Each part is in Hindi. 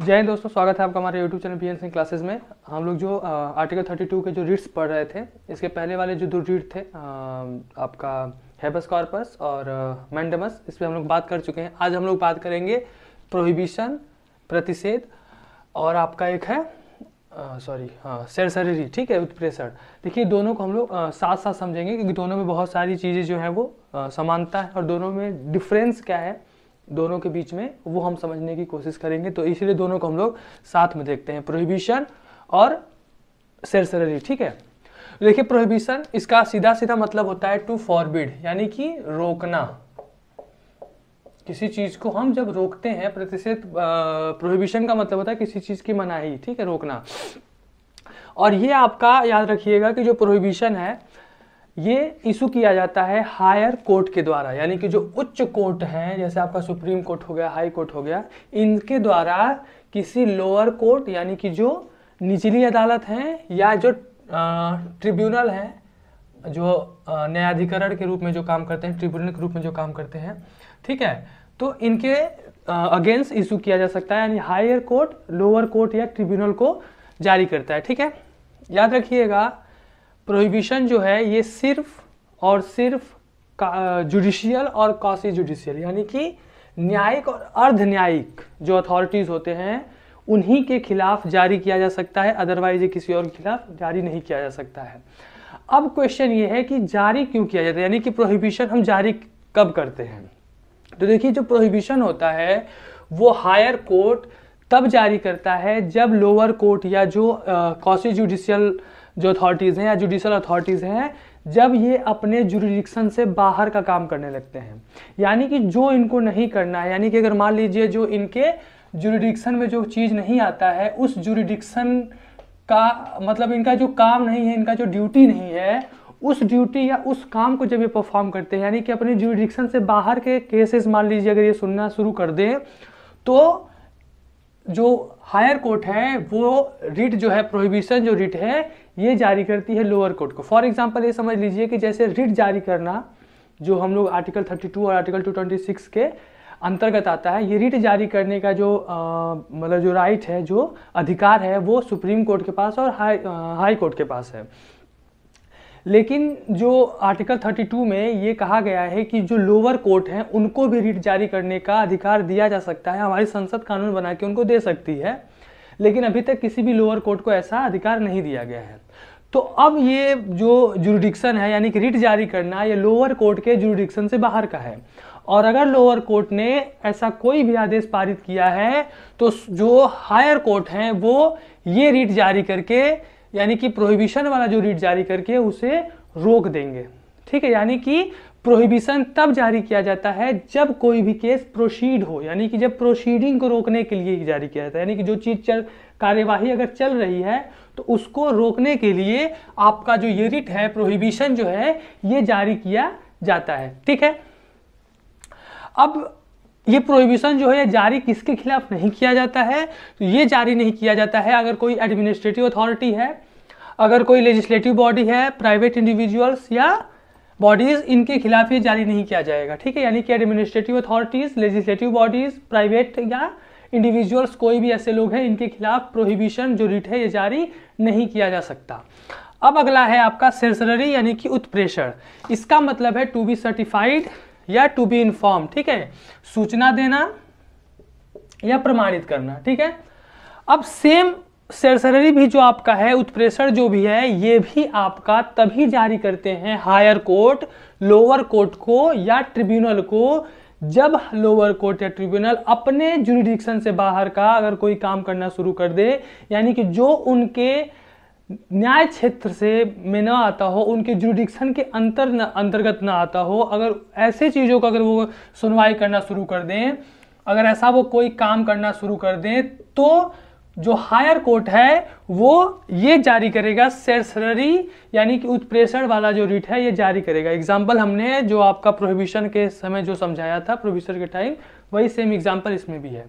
जय हिंद दोस्तों स्वागत है आपका हमारे YouTube channel P Singh classes में हम लोग जो आर्टिकल 32 के जो रीड्स पढ़ रहे थे इसके पहले वाले जो दो रीड थे आ, आपका हैबस कॉर्पस और मैंडमस इस पर हम लोग बात कर चुके हैं आज हम लोग बात करेंगे प्रोहिबिशन प्रतिषेध और आपका एक है सॉरी हाँ सरसरी ठीक है उत्प्रेषण देखिए दोनों को हम लोग साथ साथ समझेंगे क्योंकि दोनों में बहुत सारी चीज़ें जो हैं वो आ, समानता है और दोनों में डिफरेंस क्या है दोनों के बीच में वो हम समझने की कोशिश करेंगे तो इसलिए दोनों को हम लोग साथ में देखते हैं प्रोहिबिशन और सेरसररी ठीक है देखिए प्रोहिबिशन इसका सीधा सीधा मतलब होता है टू फॉरबिड यानी कि रोकना किसी चीज को हम जब रोकते हैं प्रतिशत प्रोहिबिशन का मतलब होता है किसी चीज की मनाही ठीक है रोकना और ये आपका याद रखिएगा कि जो प्रोहिबिशन है ये इशू किया जाता है हायर कोर्ट के द्वारा यानी कि जो उच्च कोर्ट हैं जैसे आपका सुप्रीम कोर्ट हो गया हाई कोर्ट हो गया इनके द्वारा किसी लोअर कोर्ट यानी कि जो निचली अदालत हैं या जो ट्रिब्यूनल हैं जो न्यायाधिकरण के रूप में जो काम करते हैं ट्रिब्यूनल के रूप में जो काम करते हैं ठीक है तो इनके अगेंस्ट इशू किया जा सकता है यानी हायर कोर्ट लोअर कोर्ट या ट्रिब्यूनल को जारी करता है ठीक है याद रखिएगा प्रोहिबिशन जो है ये सिर्फ और सिर्फ जुडिशियल और कॉसी जुडिशियल यानी कि न्यायिक और अर्ध न्यायिक जो अथॉरिटीज़ होते हैं उन्हीं के खिलाफ जारी किया जा सकता है अदरवाइज ये किसी और के खिलाफ जारी नहीं किया जा सकता है अब क्वेश्चन ये है कि जारी क्यों किया जाता है यानी कि प्रोहिबिशन हम जारी कब करते हैं तो देखिए जो प्रोहिबिशन होता है वो हायर कोर्ट तब जारी करता है जब लोअर कोर्ट या जो कॉसी जुडिशियल जो अथॉरिटीज़ हैं या जुडिशल अथॉरिटीज़ हैं जब ये अपने जुरिडिक्शन से बाहर का काम करने लगते हैं यानी कि जो इनको नहीं करना है यानी कि अगर मान लीजिए जो इनके जुरिडिक्शन में जो चीज़ नहीं आता है उस जुरिडिक्शन का मतलब इनका जो काम नहीं है इनका जो ड्यूटी नहीं है उस ड्यूटी या उस काम को जब ये परफॉर्म करते हैं यानी कि अपने जुरिडिक्शन से बाहर के केसेस मान लीजिए अगर ये सुनना शुरू कर दें तो जो हायर कोर्ट है वो रिट जो है प्रोहिबिशन जो रिट है ये जारी करती है लोअर कोर्ट को फॉर एग्जाम्पल ये समझ लीजिए कि जैसे रिट जारी करना जो हम लोग आर्टिकल 32 और आर्टिकल 226 के अंतर्गत आता है ये रिट जारी करने का जो मतलब जो राइट है जो अधिकार है वो सुप्रीम कोर्ट के पास और हाई हाई कोर्ट के पास है लेकिन जो आर्टिकल 32 में ये कहा गया है कि जो लोअर कोर्ट हैं उनको भी रिट जारी करने का अधिकार दिया जा सकता है हमारी संसद कानून बना के उनको दे सकती है लेकिन अभी तक किसी भी लोअर कोर्ट को ऐसा अधिकार नहीं दिया गया है तो अब ये जो जुरुडिक्शन है यानी कि रिट जारी करना ये लोअर कोर्ट के जुरुडिक्शन से बाहर का है और अगर लोअर कोर्ट ने ऐसा कोई भी आदेश पारित किया है तो जो हायर कोर्ट हैं वो ये रिट जारी करके यानी कि प्रोहिबिशन वाला जो रीट जारी करके उसे रोक देंगे ठीक है यानी कि प्रोहिबिशन तब जारी किया जाता है जब कोई भी केस प्रोसीड हो यानी कि जब प्रोसीडिंग को रोकने के लिए जारी किया जाता है यानी कि जो चीज़ चल कार्यवाही अगर चल रही है तो उसको रोकने के लिए आपका जो ये रिट है प्रोहिबिशन जो है ये जारी किया जाता है ठीक है अब ये प्रोहिबिशन जो है जारी किसके खिलाफ नहीं किया जाता है तो ये जारी नहीं किया जाता है अगर कोई एडमिनिस्ट्रेटिव अथॉरिटी है अगर कोई लेजिस्लेटिव बॉडी है प्राइवेट इंडिविजुअल्स या बॉडीज इनके खिलाफ ये जारी नहीं किया जाएगा ठीक है यानी कि administrative authorities legislative bodies private या इंडिविजुअल्स कोई भी ऐसे लोग हैं इनके खिलाफ प्रोहिबिशन जो रिट है ये जारी नहीं किया जा सकता अब अगला है आपका सेंसररी यानी कि उत्प्रेषण इसका मतलब है टू बी सर्टिफाइड या टू बी इन्फॉर्म ठीक है सूचना देना या प्रमाणित करना ठीक है अब सेम सेरसररी भी जो आपका है उत्प्रेषण जो भी है ये भी आपका तभी जारी करते हैं हायर कोर्ट लोअर कोर्ट को या ट्रिब्यूनल को जब लोअर कोर्ट या ट्रिब्यूनल अपने जुरिडिक्शन से बाहर का अगर कोई काम करना शुरू कर दे यानी कि जो उनके न्याय क्षेत्र से में ना आता हो उनके जुरिडिक्शन के अंतर न अंतर्गत ना आता हो अगर ऐसे चीज़ों का अगर वो सुनवाई करना शुरू कर दें अगर ऐसा वो कोई काम करना शुरू कर दें तो जो हायर कोर्ट है वो ये जारी करेगा सेसररी यानी कि उत्प्रेषण वाला जो रिट है ये जारी करेगा एग्जाम्पल हमने जो आपका प्रोहिबिशन के समय जो समझाया था प्रोहिबिशन के टाइम वही सेम एग्जाम्पल इसमें भी है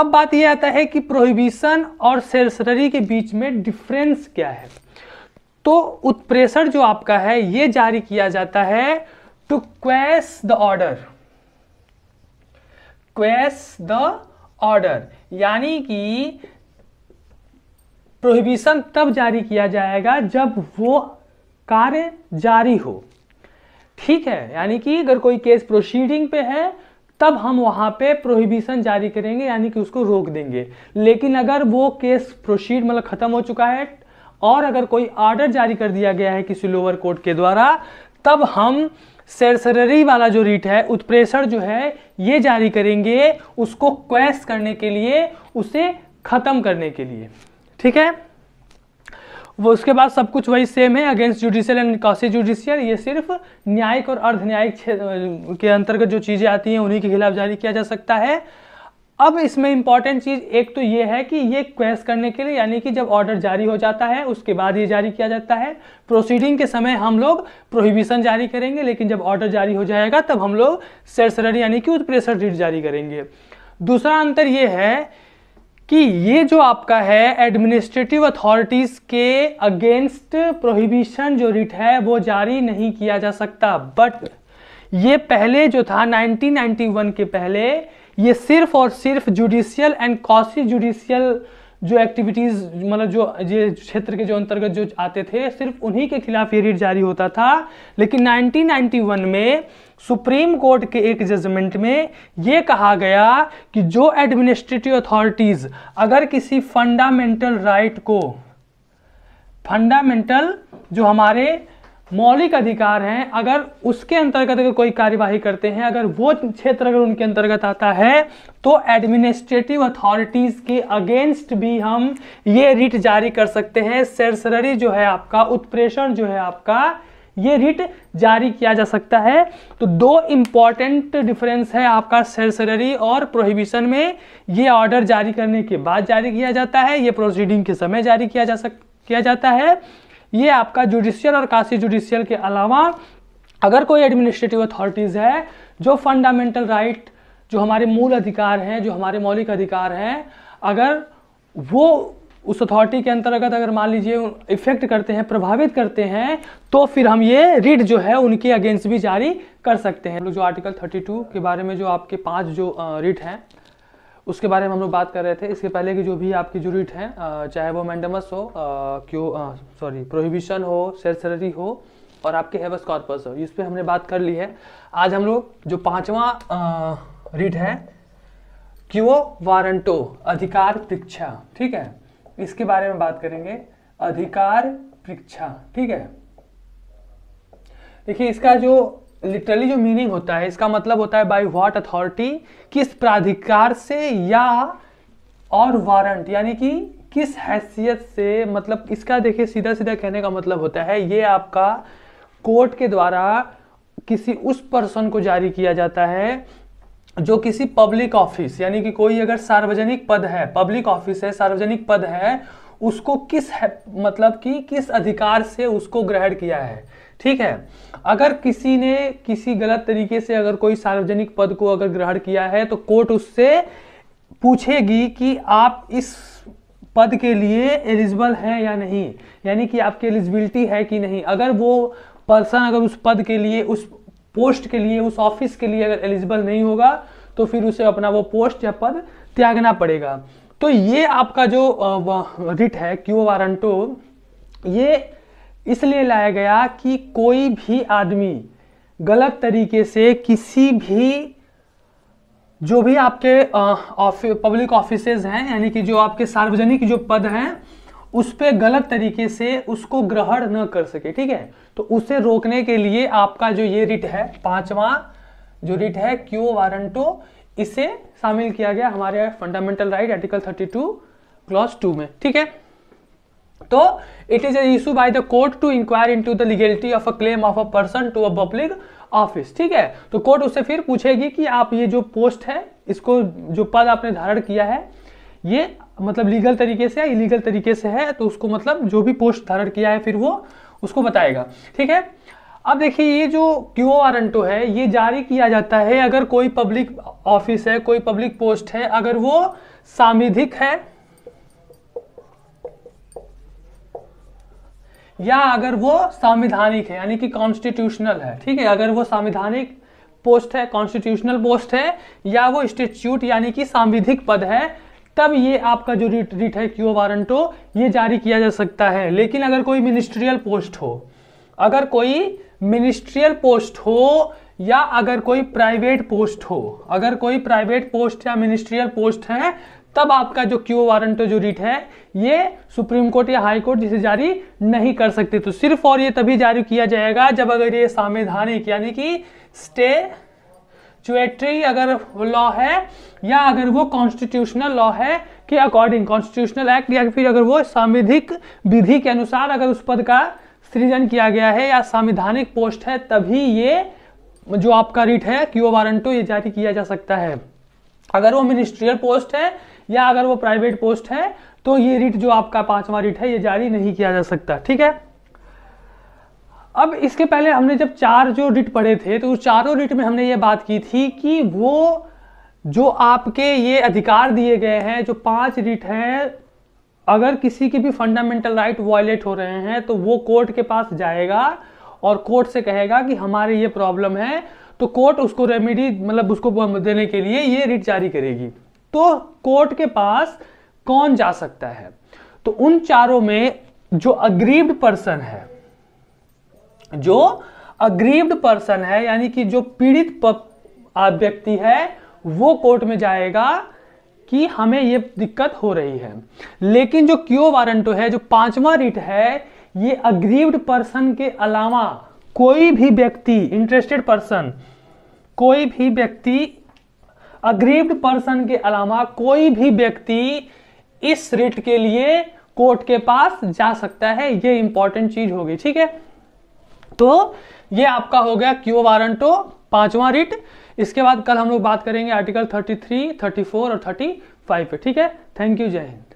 अब बात यह आता है कि प्रोहिबिशन और सेसररी के बीच में डिफरेंस क्या है तो उत्प्रेषण जो आपका है ये जारी किया जाता है to quash the order quash the order यानी कि प्रोहिबिशन तब जारी किया जाएगा जब वो कार्य जारी हो ठीक है यानी कि अगर कोई केस प्रोसीडिंग पे है तब हम वहाँ पे प्रोहिबिशन जारी करेंगे यानी कि उसको रोक देंगे लेकिन अगर वो केस प्रोसीड मतलब ख़त्म हो चुका है और अगर कोई ऑर्डर जारी कर दिया गया है किसी लोअर कोर्ट के द्वारा तब हम सरसररी वाला जो रीट है उत्प्रेषण जो है ये जारी करेंगे उसको क्वेस्ट करने के लिए उसे ख़त्म करने के लिए ठीक है वो उसके बाद सब कुछ वही सेम है against judicial and quasi judicial ये सिर्फ न्यायिक और अर्ध न्यायिक के अंतर्गत जो चीज़ें आती हैं उन्हीं के खिलाफ जारी किया जा सकता है अब इसमें इंपॉर्टेंट चीज़ एक तो ये है कि ये क्वेस्ट करने के लिए यानी कि जब ऑर्डर जारी हो जाता है उसके बाद ये जारी किया जाता है प्रोसीडिंग के समय हम लोग प्रोहिबिशन जारी करेंगे लेकिन जब ऑर्डर जारी हो जाएगा तब हम लोग सेरसररी यानी कि उत्प्रेसर डीट जारी करेंगे दूसरा अंतर यह है कि ये जो आपका है एडमिनिस्ट्रेटिव अथॉरिटीज़ के अगेंस्ट प्रोहिबिशन जो रिट है वो जारी नहीं किया जा सकता बट ये पहले जो था 1991 के पहले ये सिर्फ और सिर्फ जुडिशियल एंड कॉसी जुडिशियल जो एक्टिविटीज़ मतलब जो ये क्षेत्र के जो अंतर्गत जो आते थे सिर्फ उन्हीं के खिलाफ ये रिट जारी होता था लेकिन 1991 में सुप्रीम कोर्ट के एक जजमेंट में ये कहा गया कि जो एडमिनिस्ट्रेटिव अथॉरिटीज़ अगर किसी फंडामेंटल राइट को फंडामेंटल जो हमारे मौलिक अधिकार हैं अगर उसके अंतर्गत अगर कोई कार्यवाही करते हैं अगर वो क्षेत्र अगर उनके अंतर्गत आता है तो एडमिनिस्ट्रेटिव अथॉरिटीज के अगेंस्ट भी हम ये रिट जारी कर सकते हैं सरसररी जो है आपका उत्प्रेषण जो है आपका ये रिट जारी किया जा सकता है तो दो इम्पॉर्टेंट डिफरेंस है आपका सेल्सररी और प्रोहिबिशन में ये ऑर्डर जारी करने के बाद जारी किया जाता है ये प्रोसीडिंग के समय जारी किया जा सक किया जाता है ये आपका जुडिशियल और काशी जुडिशियल के अलावा अगर कोई एडमिनिस्ट्रेटिव अथॉरिटीज़ है जो फंडामेंटल राइट right, जो हमारे मूल अधिकार हैं जो हमारे मौलिक अधिकार हैं अगर वो उस अथॉरिटी के अंतर्गत अगर मान लीजिए इफेक्ट करते हैं प्रभावित करते हैं तो फिर हम ये रिट जो है उनके अगेंस्ट भी जारी कर सकते हैं जो आर्टिकल 32 के बारे में जो आपके पांच जो रिट हैं उसके बारे में हम लोग बात कर रहे थे इसके पहले कि जो भी आपकी जो रिट है चाहे वो मैंडमस हो क्यों सॉरी प्रोहिबिशन हो सेसरी हो और आपके हेबस कॉर्पस हो इस पर हमने बात कर ली है आज हम लोग जो पाँचवा रिट है क्यों वारंटो अधिकार परीक्षा ठीक है इसके बारे में बात करेंगे अधिकार परीक्षा ठीक है देखिए इसका जो लिटरली जो मीनिंग होता है इसका मतलब होता है बाय व्हाट अथॉरिटी किस प्राधिकार से या और वारंट यानी कि किस हैसियत से मतलब इसका देखिए सीधा सीधा कहने का मतलब होता है ये आपका कोर्ट के द्वारा किसी उस पर्सन को जारी किया जाता है जो किसी पब्लिक ऑफिस यानी कि कोई अगर सार्वजनिक पद है पब्लिक ऑफिस है सार्वजनिक पद है उसको किस है, मतलब कि किस अधिकार से उसको ग्रहण किया है ठीक है अगर किसी ने किसी गलत तरीके से अगर कोई सार्वजनिक पद को अगर ग्रहण किया है तो कोर्ट उससे पूछेगी कि आप इस पद के लिए एलिजिबल हैं या नहीं यानी कि आपकी एलिजिबिलिटी है कि नहीं अगर वो पर्सन अगर उस पद के लिए उस पोस्ट के लिए उस ऑफिस के लिए अगर एलिजिबल नहीं होगा तो फिर उसे अपना वो पोस्ट या पद त्यागना पड़ेगा तो ये आपका जो रिट है क्यू वारंटो ये इसलिए लाया गया कि कोई भी आदमी गलत तरीके से किसी भी जो भी आपके ऑफिस पब्लिक ऑफिस हैं यानी कि जो आपके सार्वजनिक जो पद हैं उस पर गलत तरीके से उसको ग्रहण न कर सके ठीक है तो उसे रोकने के लिए आपका जो ये रिट है पांचवा जो रिट है क्यू वारंटो इसे शामिल किया गया हमारे fundamental right article 32 clause two में ठीक है तो it is an by the court to inquire into the legality of a claim of a person to a public office ठीक है तो कोर्ट उससे फिर पूछेगी कि आप ये जो पोस्ट है इसको जो पद आपने धारण किया है ये मतलब लीगल तरीके से है इलीगल तरीके से है तो उसको मतलब जो भी पोस्ट धारण किया है फिर वो उसको बताएगा ठीक है अब देखिए ये जो क्यू वारंटो है ये जारी किया जाता है अगर कोई पब्लिक ऑफिस है कोई पब्लिक पोस्ट है अगर वो सामिधिक है या अगर वो संविधानिक है यानी कि कॉन्स्टिट्यूशनल है ठीक है अगर वो संविधानिक पोस्ट है कॉन्स्टिट्यूशनल पोस्ट है या वो इंस्टीट्यूट यानी कि सांविधिक पद है तब ये आपका जो रिट रिट है क्यू वारंटो ये जारी किया जा सकता है लेकिन अगर कोई मिनिस्ट्रियल पोस्ट हो अगर कोई मिनिस्ट्रियल पोस्ट हो या अगर कोई प्राइवेट पोस्ट हो अगर कोई प्राइवेट पोस्ट या मिनिस्ट्रियल पोस्ट है तब आपका जो क्यू वारंटो जो रिट है ये सुप्रीम कोर्ट या हाई कोर्ट जिसे जारी नहीं कर सकते तो सिर्फ और ये तभी जारी किया जाएगा जब अगर ये संवैधानिक यानी कि स्टे चुएट्री अगर लॉ है या अगर वो कॉन्स्टिट्यूशनल लॉ है के अकॉर्डिंग कॉन्स्टिट्यूशनल एक्ट या फिर अगर वो सांविधिक विधि के अनुसार अगर उस पद का सृजन किया गया है या संविधानिक पोस्ट है तभी ये जो आपका रिट है क्यू वारंटो तो ये जारी किया जा सकता है अगर वो मिनिस्ट्रियल पोस्ट है या अगर वो प्राइवेट पोस्ट है तो ये रिट जो आपका पांचवा रिट है ये जारी नहीं किया जा सकता ठीक है अब इसके पहले हमने जब चार जो रिट पढ़े थे तो उस चारों रिट में हमने ये बात की थी कि वो जो आपके ये अधिकार दिए गए हैं जो पांच रिट हैं अगर किसी के भी फंडामेंटल राइट वायलेट हो रहे हैं तो वो कोर्ट के पास जाएगा और कोर्ट से कहेगा कि हमारे ये प्रॉब्लम है तो कोर्ट उसको रेमेडी मतलब उसको देने के लिए ये रिट जारी करेगी तो कोर्ट के पास कौन जा सकता है तो उन चारों में जो अग्रीव्ड पर्सन है जो अग्रीव्ड पर्सन है यानी कि जो पीड़ित व्यक्ति है वो कोर्ट में जाएगा कि हमें ये दिक्कत हो रही है लेकिन जो क्यो वारंटो है जो पांचवा रिट है ये अग्रीव्ड पर्सन के अलावा कोई भी व्यक्ति इंटरेस्टेड पर्सन कोई भी व्यक्ति अग्रीव्ड पर्सन के अलावा कोई भी व्यक्ति इस रिट के लिए कोर्ट के पास जा सकता है ये इंपॉर्टेंट चीज होगी ठीक है तो ये आपका हो गया क्यू वारंटो पांचवा रिट इसके बाद कल हम लोग बात करेंगे आर्टिकल 33, 34 और 35 पे ठीक है थैंक यू जय हिंद